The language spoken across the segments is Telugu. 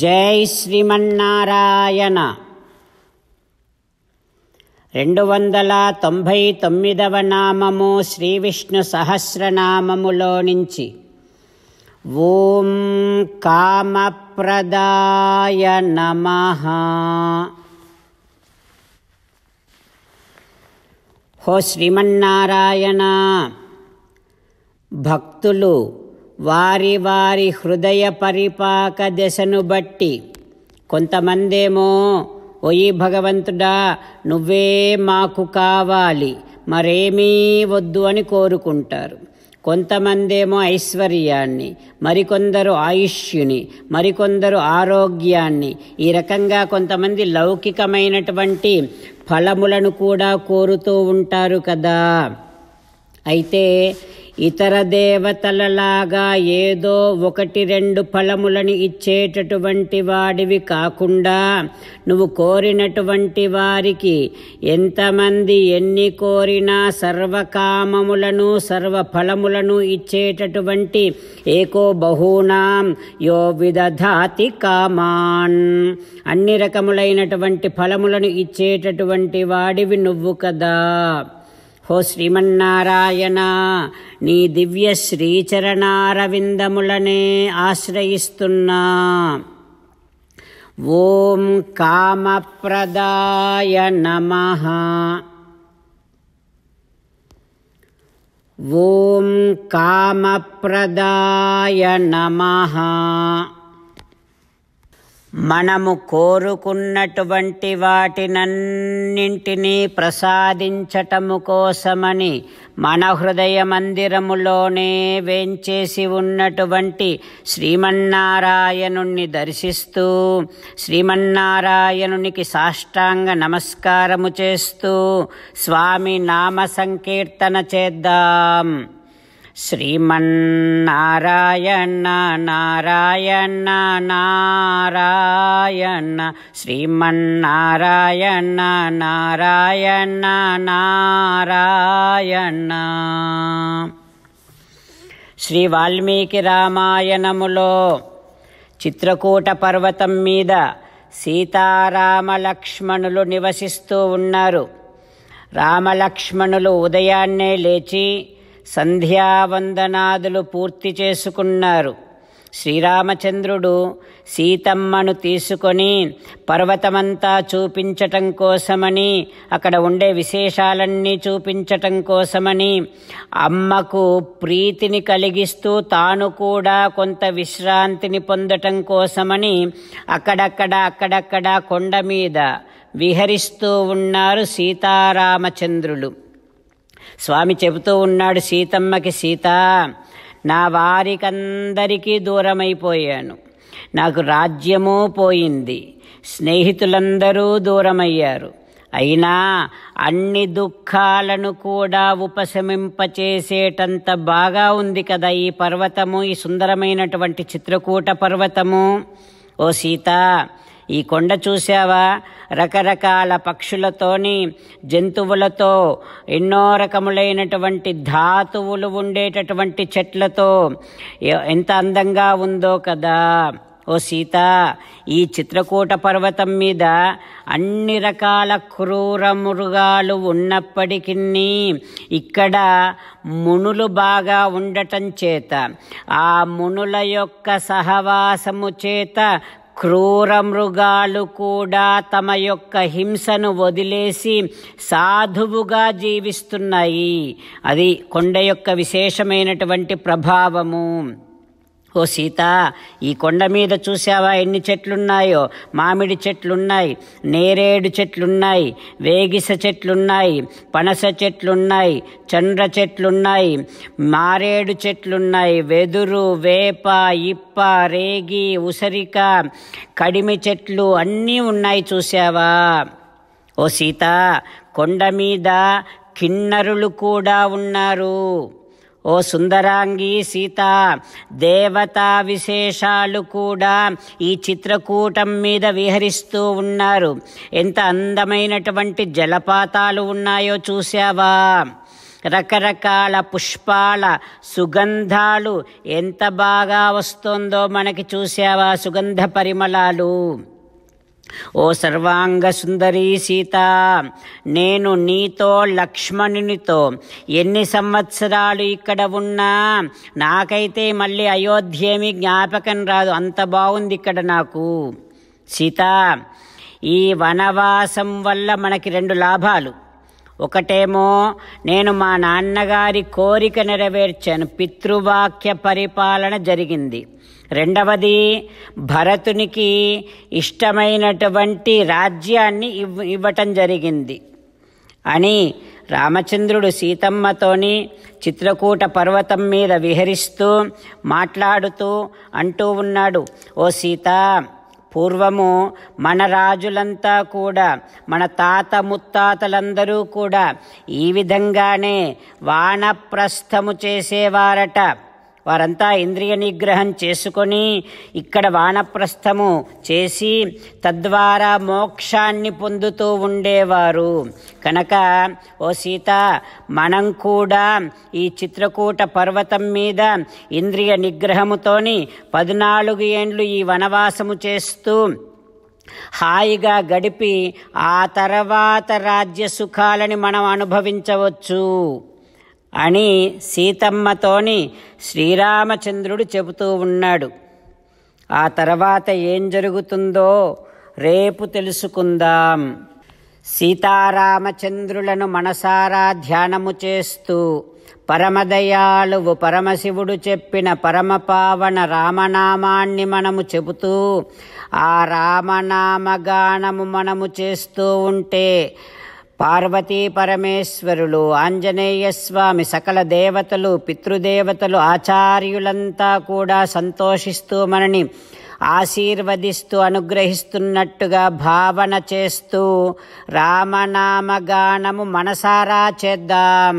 జై శ్రీమన్నారాయణ రెండు వందల తొంభై తొమ్మిదవ నామము శ్రీ విష్ణు సహస్రనామములో నుంచి ఓం కామప్రదాయ నమ హో శ్రీమన్నారాయణ భక్తులు వారి వారి హృదయ పరిపాక దశను బట్టి కొంతమందేమో ఒయి భగవంతుడా నువ్వే మాకు కావాలి మరేమీ వద్దు అని కోరుకుంటారు కొంతమందేమో ఐశ్వర్యాన్ని మరికొందరు ఆయుష్యుని మరికొందరు ఆరోగ్యాన్ని ఈ రకంగా కొంతమంది లౌకికమైనటువంటి ఫలములను కూడా కోరుతూ ఉంటారు కదా అయితే ఇతర దేవతలలాగా ఏదో ఒకటి రెండు ఫలములని ఇచ్చేటటువంటి వాడివి కాకుండా నువ్వు కోరినటువంటి వారికి ఎంతమంది ఎన్ని కోరినా సర్వకామములను సర్వ ఫలములను ఇచ్చేటటువంటి ఏకో బహూనాం యో విదధాతి కామాన్ అన్ని రకములైనటువంటి ఫలములను ఇచ్చేటటువంటి వాడివి నువ్వు కదా హో శ్రీమన్నారాయణ నీ దివ్య శ్రీచరణారవిందములనే ఆశ్రయిస్తున్నా ఓం కామప్రదాయ నమ ఓం కామప్రదాయ నమ మనము కోరుకున్నటువంటి వాటినన్నింటినీ ప్రసాదించటము కోసమని మన హృదయ మందిరములోనే వేంచేసి ఉన్నటువంటి శ్రీమన్నారాయణుణ్ణి దర్శిస్తూ శ్రీమన్నారాయణునికి సాష్టాంగ నమస్కారము చేస్తూ స్వామి నామ సంకీర్తన చేద్దాం శ్రీమన్నారాయణ నారాయణ నారాయణ శ్రీమన్నారాయణ నారాయణ నారాయణ శ్రీ వాల్మీకి రామాయణములో చిత్రకూట పర్వతం మీద సీతారామ లక్ష్మణులు నివసిస్తూ ఉన్నారు రామలక్ష్మణులు ఉదయాన్నే లేచి సంధ్యావందనాదులు పూర్తి చేసుకున్నారు శ్రీరామచంద్రుడు సీతమ్మను తీసుకొని పర్వతమంతా చూపించటం కోసమని అక్కడ ఉండే విశేషాలన్నీ చూపించటం కోసమని అమ్మకు ప్రీతిని కలిగిస్తూ తాను కూడా కొంత విశ్రాంతిని పొందటం కోసమని అక్కడక్కడ అక్కడక్కడ కొండ మీద విహరిస్తూ ఉన్నారు సీతారామచంద్రులు స్వామి చెబుతూ ఉన్నాడు సీతమ్మకి సీత నా వారికందరికీ దూరమైపోయాను నాకు రాజ్యము పోయింది స్నేహితులందరూ దూరమయ్యారు అయినా అన్ని దుఃఖాలను కూడా ఉపశమింపచేసేటంత బాగా ఉంది కదా ఈ పర్వతము ఈ సుందరమైనటువంటి చిత్రకూట పర్వతము ఓ సీత ఈ కొండ చూసావా రకరకాల పక్షులతోని జంతువులతో ఎన్నో రకములైనటువంటి ధాతువులు ఉండేటటువంటి చెట్లతో ఎంత అందంగా ఉందో కదా ఓ సీత ఈ చిత్రకూట పర్వతం మీద అన్ని రకాల క్రూర మృగాలు ఉన్నప్పటికీ ఇక్కడ మునులు బాగా ఉండటం చేత ఆ మునుల యొక్క సహవాసము చేత క్రూర మృగాలు కూడా తమ యొక్క హింసను వదిలేసి సాధువుగా జీవిస్తున్నాయి అది కొండ యొక్క విశేషమైనటువంటి ప్రభావము ఓ సీత ఈ కొండ మీద చూసావా ఎన్ని చెట్లున్నాయో మామిడి చెట్లున్నాయి నేరేడు చెట్లున్నాయి వేగిస చెట్లున్నాయి పనస చెట్లున్నాయి చండ్ర చెట్లున్నాయి మారేడు చెట్లున్నాయి వెదురు వేప ఇప్ప రేగి ఉసరిక కడిమి చెట్లు అన్నీ ఉన్నాయి చూసావా ఓ సీత కొండ మీద కిన్నరులు కూడా ఉన్నారు ఓ సుందరాంగి సీత దేవతా విశేషాలు కూడా ఈ చిత్రకూటం మీద విహరిస్తూ ఉన్నారు ఎంత అందమైనటువంటి జలపాతాలు ఉన్నాయో చూశావా రకరకాల పుష్పాల సుగంధాలు ఎంత బాగా వస్తుందో మనకి చూసావా సుగంధ పరిమళాలు ఓ సర్వాంగ సుందరి సీత నేను నీతో లక్ష్మణునితో ఎన్ని సంవత్సరాలు ఇక్కడ ఉన్నా నాకైతే మళ్ళీ అయోధ్యేమి జ్ఞాపకం రాదు అంత బాగుంది ఇక్కడ నాకు సీత ఈ వనవాసం వల్ల మనకి రెండు లాభాలు ఒకటేమో నేను మా నాన్నగారి కోరిక నెరవేర్చాను పితృవాక్య పరిపాలన జరిగింది రెండవది భరతునికి ఇష్టమైనటువంటి రాజ్యాన్ని ఇవ్ ఇవ్వటం జరిగింది అని రామచంద్రుడు సీతమ్మతోని చిత్రకూట పర్వతం మీద విహరిస్తూ మాట్లాడుతూ అంటూ ఉన్నాడు ఓ సీత పూర్వము మన రాజులంతా కూడా మన తాత ముత్తాతలందరూ కూడా ఈ విధంగానే వానప్రస్థము చేసేవారట వారంతా ఇంద్రియ నిగ్రహం చేసుకొని ఇక్కడ వానప్రస్థము చేసి తద్వారా మోక్షాన్ని పొందుతూ ఉండేవారు కనుక ఓ సీత మనం కూడా ఈ చిత్రకూట పర్వతం మీద ఇంద్రియ నిగ్రహముతోని పద్నాలుగు ఏండ్లు ఈ వనవాసము చేస్తూ హాయిగా గడిపి ఆ తర్వాత రాజ్య సుఖాలని మనం అనుభవించవచ్చు అని సీతమ్మతోని శ్రీరామచంద్రుడు చెబుతూ ఉన్నాడు ఆ తర్వాత ఏం జరుగుతుందో రేపు తెలుసుకుందాం సీతారామచంద్రులను మనసారా ధ్యానము చేస్తూ పరమదయాళువు పరమశివుడు చెప్పిన పరమపావన రామనామాన్ని మనము చెబుతూ ఆ రామనామగానము మనము చేస్తూ ఉంటే పార్వతీ పరమేశ్వరులు ఆంజనేయ స్వామి సకల దేవతలు పితృదేవతలు ఆచార్యులంతా కూడా సంతోషిస్తూ మనని ఆశీర్వదిస్తూ అనుగ్రహిస్తున్నట్టుగా భావన చేస్తూ రామనామగానము మనసారా చేద్దాం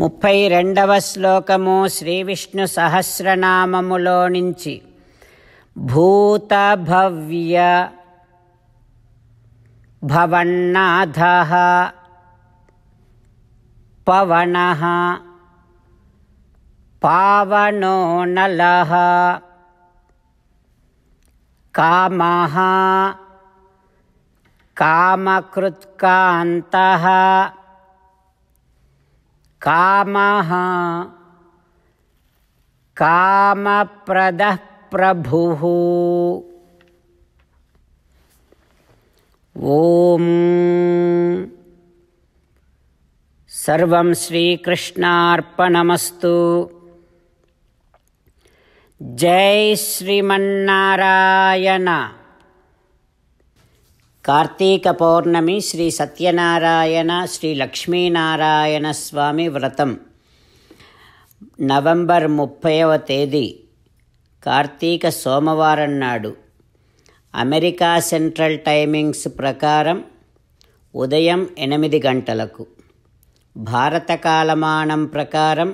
ముప్పై రెండవ శ్లోకము శ్రీవిష్ణు సహస్రనామములో నుంచి భూతభవ్య భవన్నాథ పవన పావనో నల కామ కామకృత్కాంత कामः कामप्रदः प्रभुः ॐ सर्वं श्रीकृष्णार्पणमस्तु जय श्रीमन्नारायण కార్తీక పౌర్ణమి శ్రీ సత్యనారాయణ శ్రీ లక్ష్మీనారాయణ స్వామి వ్రతం నవంబర్ ముప్పైవ తేదీ కార్తీక సోమవారం నాడు అమెరికా సెంట్రల్ టైమింగ్స్ ప్రకారం ఉదయం ఎనిమిది గంటలకు భారత కాలమానం ప్రకారం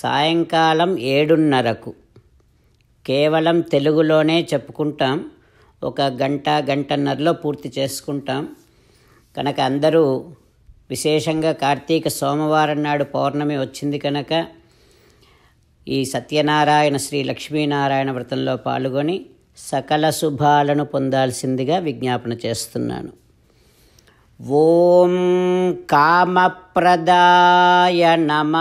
సాయంకాలం ఏడున్నరకు కేవలం తెలుగులోనే చెప్పుకుంటాం ఒక గంట గంటన్నరలో పూర్తి చేసుకుంటాం కనుక అందరూ విశేషంగా కార్తీక సోమవారం నాడు పౌర్ణమి వచ్చింది కనుక ఈ సత్యనారాయణ శ్రీ లక్ష్మీనారాయణ వ్రతంలో పాల్గొని సకల శుభాలను పొందాల్సిందిగా విజ్ఞాపన చేస్తున్నాను ఓం కామప్రదాయ నమ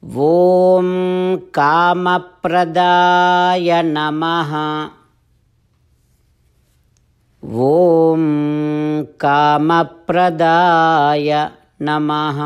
कामप्रदाय नमः ॐ कामप्रदाय नमः